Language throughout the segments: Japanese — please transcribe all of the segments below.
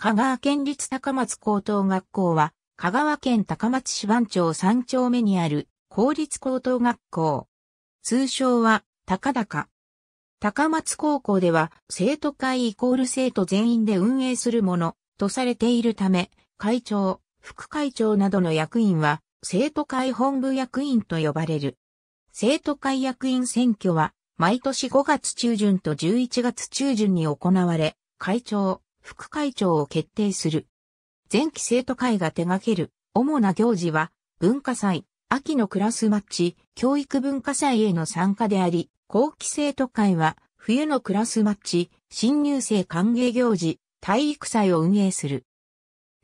香川県立高松高等学校は、香川県高松市番町3丁目にある公立高等学校。通称は、高高。高松高校では、生徒会イコール生徒全員で運営するもの、とされているため、会長、副会長などの役員は、生徒会本部役員と呼ばれる。生徒会役員選挙は、毎年5月中旬と11月中旬に行われ、会長、副会長を決定する。前期生徒会が手掛ける主な行事は、文化祭、秋のクラスマッチ、教育文化祭への参加であり、後期生徒会は、冬のクラスマッチ、新入生歓迎行事、体育祭を運営する。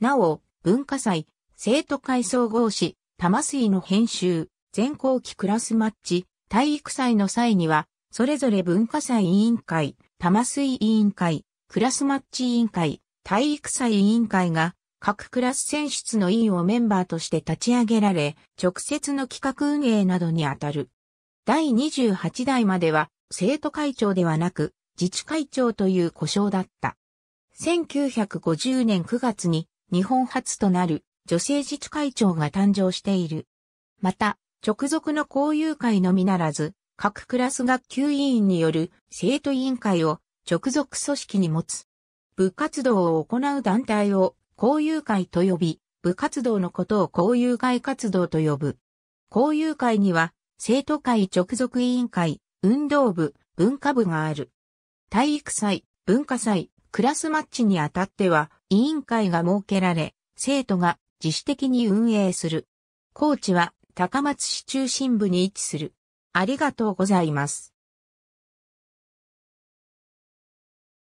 なお、文化祭、生徒会総合誌、玉水の編集、全後期クラスマッチ、体育祭の際には、それぞれ文化祭委員会、玉水委員会、クラスマッチ委員会、体育祭委員会が各クラス選出の委員をメンバーとして立ち上げられ、直接の企画運営などにあたる。第28代までは生徒会長ではなく自治会長という故障だった。1950年9月に日本初となる女性自治会長が誕生している。また、直属の校友会のみならず、各クラス学級委員による生徒委員会を直属組織に持つ。部活動を行う団体を交友会と呼び、部活動のことを交友会活動と呼ぶ。交友会には、生徒会直属委員会、運動部、文化部がある。体育祭、文化祭、クラスマッチにあたっては、委員会が設けられ、生徒が自主的に運営する。コーチは高松市中心部に位置する。ありがとうございます。